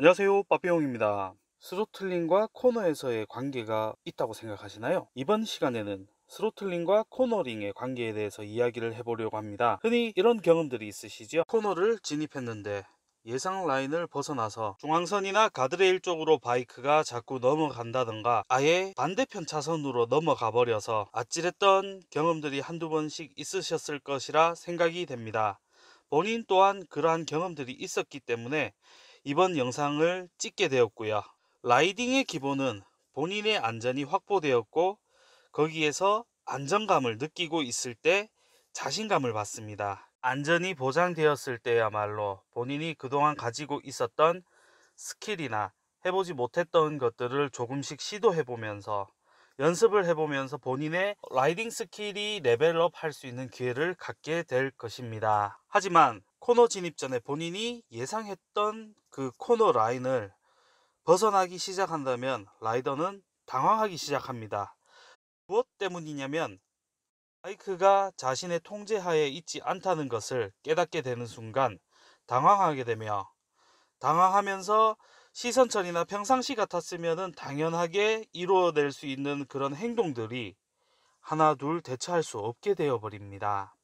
안녕하세요 빠삐용입니다 스로틀링과 코너에서의 관계가 있다고 생각하시나요? 이번 시간에는 스로틀링과 코너링의 관계에 대해서 이야기를 해보려고 합니다 흔히 이런 경험들이 있으시죠? 코너를 진입했는데 예상 라인을 벗어나서 중앙선이나 가드레일 쪽으로 바이크가 자꾸 넘어간다던가 아예 반대편 차선으로 넘어가 버려서 아찔했던 경험들이 한두 번씩 있으셨을 것이라 생각이 됩니다. 본인 또한 그러한 경험들이 있었기 때문에 이번 영상을 찍게 되었고요. 라이딩의 기본은 본인의 안전이 확보되었고 거기에서 안정감을 느끼고 있을 때 자신감을 받습니다. 안전이 보장되었을 때야말로 본인이 그동안 가지고 있었던 스킬이나 해보지 못했던 것들을 조금씩 시도해보면서 연습을 해보면서 본인의 라이딩 스킬이 레벨업 할 수 있는 기회를 갖게 될 것입니다. 하지만 코너 진입 전에 본인이 예상했던 그 코너 라인을 벗어나기 시작한다면 라이더는 당황하기 시작합니다. 무엇 때문이냐면 바이크가 자신의 통제하에 있지 않다는 것을 깨닫게 되는 순간 당황하게 되며 당황하면서 시선처리나 평상시 같았으면 당연하게 이루어낼 수 있는 그런 행동들이 하나 둘 대처할 수 없게 되어버립니다.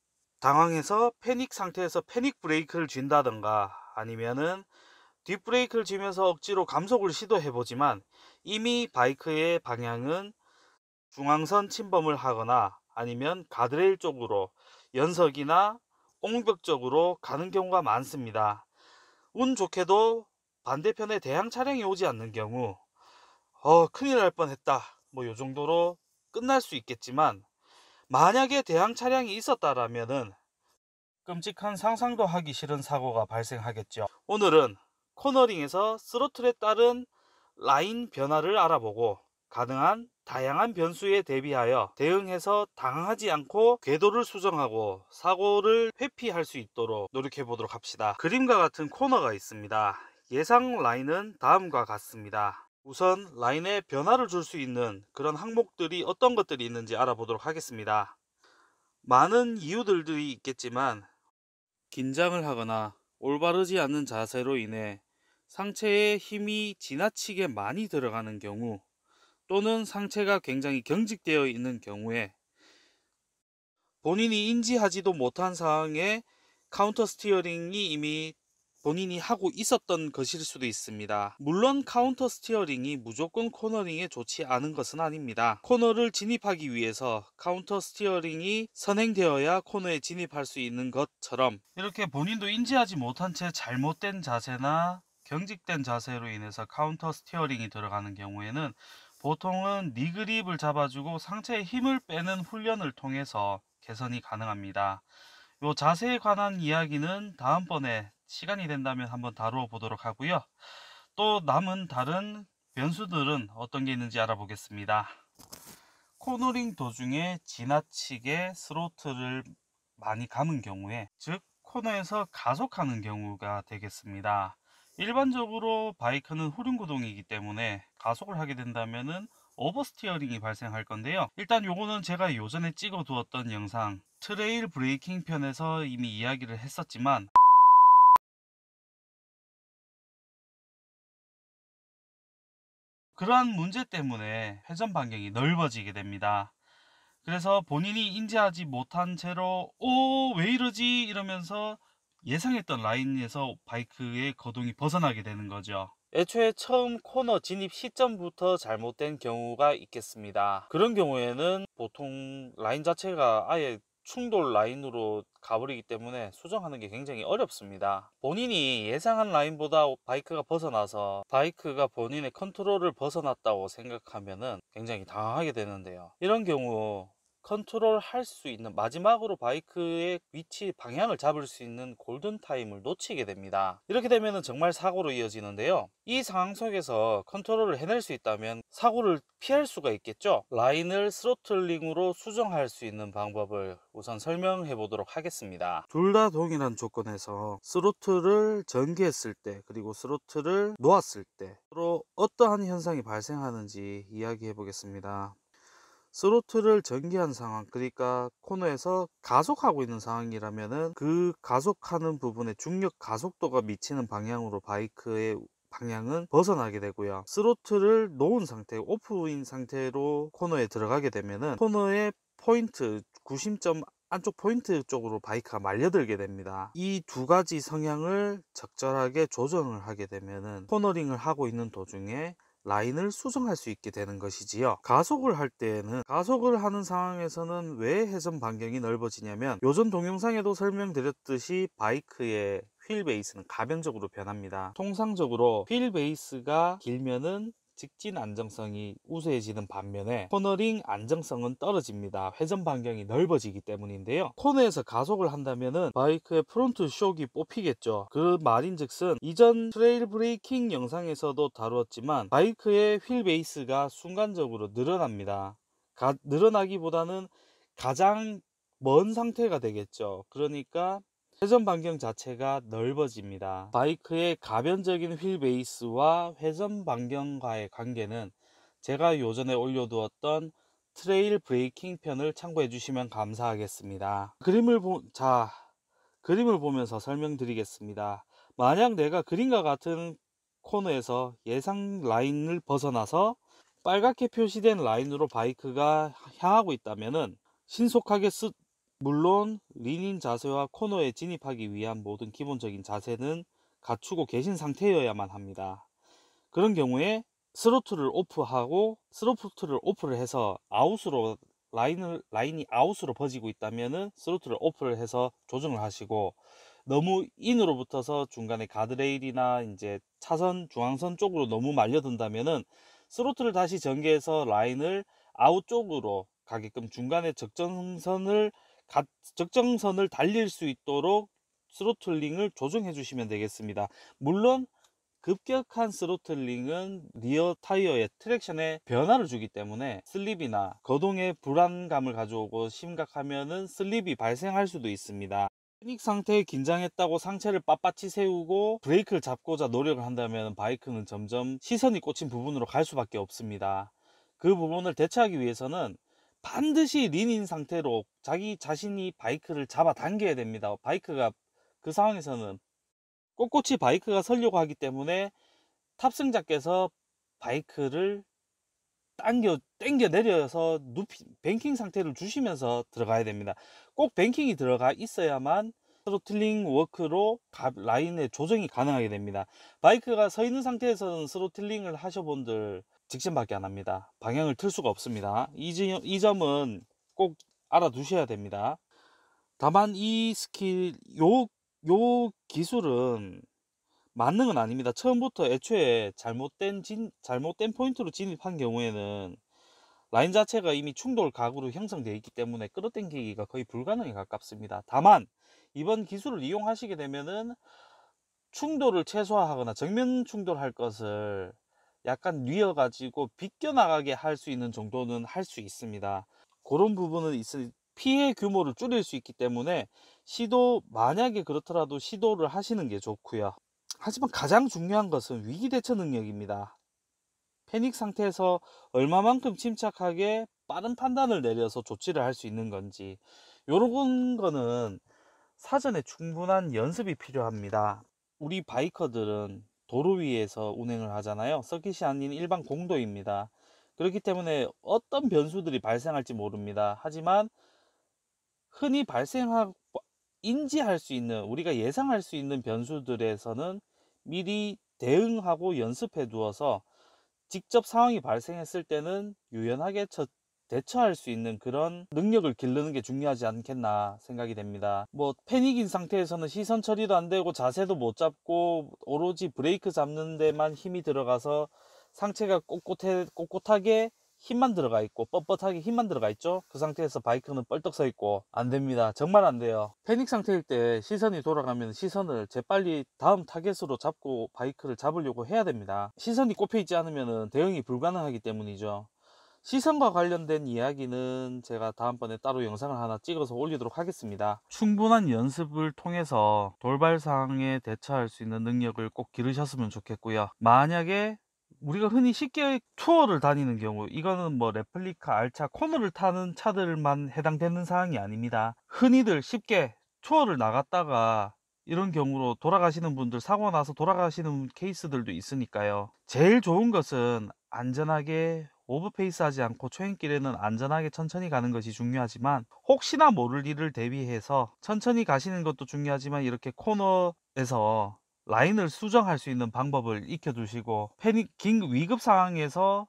당황해서 패닉 상태에서 패닉 브레이크를 쥔다던가 아니면은 뒷브레이크를 쥐면서 억지로 감속을 시도해 보지만 이미 바이크의 방향은 중앙선 침범을 하거나 아니면 가드레일 쪽으로 연석이나 옹벽 쪽으로 가는 경우가 많습니다. 운 좋게도 반대편에 대항 차량이 오지 않는 경우 어 큰일 날 뻔했다 뭐요 정도로 끝날 수 있겠지만 만약에 대항 차량이 있었다라면은 끔찍한 상상도 하기 싫은 사고가 발생하겠죠. 오늘은 코너링에서 스로틀에 따른 라인 변화를 알아보고 가능한 다양한 변수에 대비하여 대응해서 당하지 않고 궤도를 수정하고 사고를 회피할 수 있도록 노력해 보도록 합시다. 그림과 같은 코너가 있습니다. 예상 라인은 다음과 같습니다. 우선 라인에 변화를 줄 수 있는 그런 항목들이 어떤 것들이 있는지 알아보도록 하겠습니다. 많은 이유들이 있겠지만 긴장을 하거나 올바르지 않는 자세로 인해 상체에 힘이 지나치게 많이 들어가는 경우 또는 상체가 굉장히 경직되어 있는 경우에 본인이 인지하지도 못한 상황에 카운터 스티어링이 이미 본인이 하고 있었던 것일 수도 있습니다. 물론 카운터 스티어링이 무조건 코너링에 좋지 않은 것은 아닙니다. 코너를 진입하기 위해서 카운터 스티어링이 선행되어야 코너에 진입할 수 있는 것처럼 이렇게 본인도 인지하지 못한 채 잘못된 자세나 경직된 자세로 인해서 카운터 스티어링이 들어가는 경우에는 보통은 니그립을 잡아주고 상체에 힘을 빼는 훈련을 통해서 개선이 가능합니다. 요 자세에 관한 이야기는 다음번에 시간이 된다면 한번 다루어 보도록 하고요. 또 남은 다른 변수들은 어떤 게 있는지 알아보겠습니다. 코너링 도중에 지나치게 스로틀을 많이 감은 경우에 즉 코너에서 가속하는 경우가 되겠습니다. 일반적으로 바이크는 후륜구동이기 때문에 가속을 하게 된다면 오버스티어링이 발생할 건데요. 일단 요거는 제가 요전에 찍어 두었던 영상 트레일 브레이킹 편에서 이미 이야기를 했었지만 그러한 문제 때문에 회전 반경이 넓어지게 됩니다. 그래서 본인이 인지하지 못한 채로 오왜 어, 이러지 이러면서 예상했던 라인에서 바이크의 거동이 벗어나게 되는 거죠. 애초에 처음 코너 진입 시점부터 잘못된 경우가 있겠습니다. 그런 경우에는 보통 라인 자체가 아예 충돌 라인으로 가버리기 때문에 수정하는 게 굉장히 어렵습니다. 본인이 예상한 라인보다 바이크가 벗어나서 바이크가 본인의 컨트롤을 벗어났다고 생각하면 굉장히 당황하게 되는데요. 이런 경우 컨트롤 할 수 있는 마지막으로 바이크의 위치 방향을 잡을 수 있는 골든 타임을 놓치게 됩니다 이렇게 되면 정말 사고로 이어지는데요 이 상황 속에서 컨트롤을 해낼 수 있다면 사고를 피할 수가 있겠죠 라인을 스로틀링으로 수정할 수 있는 방법을 우선 설명해 보도록 하겠습니다 둘 다 동일한 조건에서 스로틀을 전개했을 때 그리고 스로틀을 놓았을 때 서로 어떠한 현상이 발생하는지 이야기해 보겠습니다 스로틀을 전개한 상황 그러니까 코너에서 가속하고 있는 상황이라면은 그 가속하는 부분에 중력 가속도가 미치는 방향으로 바이크의 방향은 벗어나게 되고요. 스로틀을 놓은 상태, 오프인 상태로 코너에 들어가게 되면은 코너의 포인트 구심점 안쪽 포인트 쪽으로 바이크가 말려들게 됩니다. 이 두 가지 성향을 적절하게 조정을 하게 되면은 코너링을 하고 있는 도중에 라인을 수정할 수 있게 되는 것이지요. 가속을 할 때에는 가속을 하는 상황에서는 왜 회전 반경이 넓어지냐면 요전 동영상에도 설명드렸듯이 바이크의 휠 베이스는 가변적으로 변합니다. 통상적으로 휠 베이스가 길면은 직진 안정성이 우수해지는 반면에 코너링 안정성은 떨어집니다. 회전 반경이 넓어지기 때문인데요. 코너에서 가속을 한다면 바이크의 프론트 쇼크이 뽑히겠죠. 그 말인즉슨 이전 트레일 브레이킹 영상에서도 다루었지만 바이크의 휠 베이스가 순간적으로 늘어납니다. 가, 늘어나기보다는 가장 먼 상태가 되겠죠. 그러니까 회전 반경 자체가 넓어집니다. 바이크의 가변적인 휠 베이스와 회전 반경과의 관계는 제가 요전에 올려두었던 트레일 브레이킹 편을 참고해 주시면 감사하겠습니다. 그림을 보, 자, 그림을 보면서 설명드리겠습니다. 만약 내가 그림과 같은 코너에서 예상 라인을 벗어나서 빨갛게 표시된 라인으로 바이크가 향하고 있다면은 신속하게 쓰, 물론 리닝 자세와 코너에 진입하기 위한 모든 기본적인 자세는 갖추고 계신 상태여야만 합니다. 그런 경우에 스로틀을 오프하고 스로틀을 오프를 해서 아웃으로 라인을 라인이 아웃으로 퍼지고 있다면은 스로틀을 오프를 해서 조정을 하시고 너무 인으로 붙어서 중간에 가드레일이나 이제 차선 중앙선 쪽으로 너무 말려든다면은 스로틀을 다시 전개해서 라인을 아웃 쪽으로 가게끔 중간에 적정선을 적정선을 달릴 수 있도록 스로틀링을 조정해 주시면 되겠습니다. 물론 급격한 스로틀링은 리어 타이어의 트랙션에 변화를 주기 때문에 슬립이나 거동에 불안감을 가져오고 심각하면 슬립이 발생할 수도 있습니다. 패닉 상태에 긴장했다고 상체를 빳빳이 세우고 브레이크를 잡고자 노력을 한다면 바이크는 점점 시선이 꽂힌 부분으로 갈 수밖에 없습니다. 그 부분을 대체하기 위해서는 반드시 린인 상태로 자기 자신이 바이크를 잡아당겨야 됩니다. 바이크가 그 상황에서는 꼿꼿이 바이크가 서려고 하기 때문에 탑승자께서 바이크를 당겨 당겨 내려서 눕히, 뱅킹 상태를 주시면서 들어가야 됩니다. 꼭 뱅킹이 들어가 있어야만 스로틀링 워크로 라인의 조정이 가능하게 됩니다. 바이크가 서 있는 상태에서는 스로틀링을 하셔본들 직진밖에 안 합니다. 방향을 틀 수가 없습니다. 이, 이 점은 꼭 알아두셔야 됩니다. 다만 이 스킬, 요, 요 기술은 만능은 아닙니다. 처음부터 애초에 잘못된 진, 잘못된 포인트로 진입한 경우에는 라인 자체가 이미 충돌 각으로 형성되어 있기 때문에 끌어당기기가 거의 불가능에 가깝습니다. 다만 이번 기술을 이용하시게 되면은 충돌을 최소화하거나 정면 충돌할 것을 약간 뉘어 가지고 비껴나가게 할 수 있는 정도는 할 수 있습니다 그런 부분은 있을 피해 규모를 줄일 수 있기 때문에 시도 만약에 그렇더라도 시도를 하시는 게 좋고요 하지만 가장 중요한 것은 위기 대처 능력입니다 패닉 상태에서 얼마만큼 침착하게 빠른 판단을 내려서 조치를 할 수 있는 건지 요런 거는 사전에 충분한 연습이 필요합니다 우리 바이커들은 도로 위에서 운행을 하잖아요. 서킷이 아닌 일반 공도입니다. 그렇기 때문에 어떤 변수들이 발생할지 모릅니다. 하지만 흔히 발생하고 인지할 수 있는 우리가 예상할 수 있는 변수들에서는 미리 대응하고 연습해 두어서 직접 상황이 발생했을 때는 유연하게 처, 대처할 수 있는 그런 능력을 기르는 게 중요하지 않겠나 생각이 됩니다. 뭐 패닉인 상태에서는 시선 처리도 안 되고 자세도 못 잡고 오로지 브레이크 잡는 데만 힘이 들어가서 상체가 꼿꼿해, 꼿꼿하게 힘만 들어가 있고 뻣뻣하게 힘만 들어가 있죠 그 상태에서 바이크는 뻘떡 서 있고 안 됩니다 정말 안 돼요 패닉 상태일 때 시선이 돌아가면 시선을 재빨리 다음 타겟으로 잡고 바이크를 잡으려고 해야 됩니다 시선이 꼽혀 있지 않으면 대응이 불가능하기 때문이죠 시선과 관련된 이야기는 제가 다음번에 따로 영상을 하나 찍어서 올리도록 하겠습니다. 충분한 연습을 통해서 돌발 상에 대처할 수 있는 능력을 꼭 기르셨으면 좋겠고요. 만약에 우리가 흔히 쉽게 투어를 다니는 경우 이거는 뭐 레플리카 알차 코너를 타는 차들만 해당되는 사항이 아닙니다 흔히들 쉽게 투어를 나갔다가 이런 경우로 돌아가시는 분들 사고 나서 돌아가시는 케이스들도 있으니까요 제일 좋은 것은 안전하게 오브페이스 하지 않고 초행길에는 안전하게 천천히 가는 것이 중요하지만 혹시나 모를 일을 대비해서 천천히 가시는 것도 중요하지만 이렇게 코너에서 라인을 수정할 수 있는 방법을 익혀두시고 패닉 긴 위급 상황에서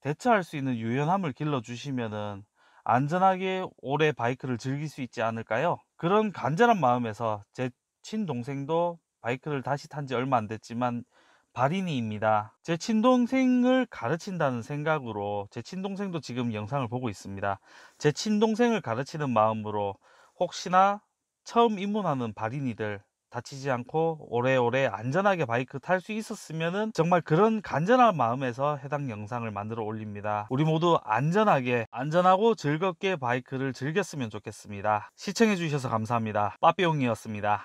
대처할 수 있는 유연함을 길러주시면은 안전하게 오래 바이크를 즐길 수 있지 않을까요? 그런 간절한 마음에서 제 친동생도 바이크를 다시 탄 지 얼마 안 됐지만 바리니입니다. 제 친동생을 가르친다는 생각으로 제 친동생도 지금 영상을 보고 있습니다. 제 친동생을 가르치는 마음으로 혹시나 처음 입문하는 바리니들 다치지 않고 오래오래 안전하게 바이크 탈 수 있었으면 정말 그런 간절한 마음에서 해당 영상을 만들어 올립니다. 우리 모두 안전하게 안전하고 즐겁게 바이크를 즐겼으면 좋겠습니다. 시청해주셔서 감사합니다. 빠삐용이었습니다.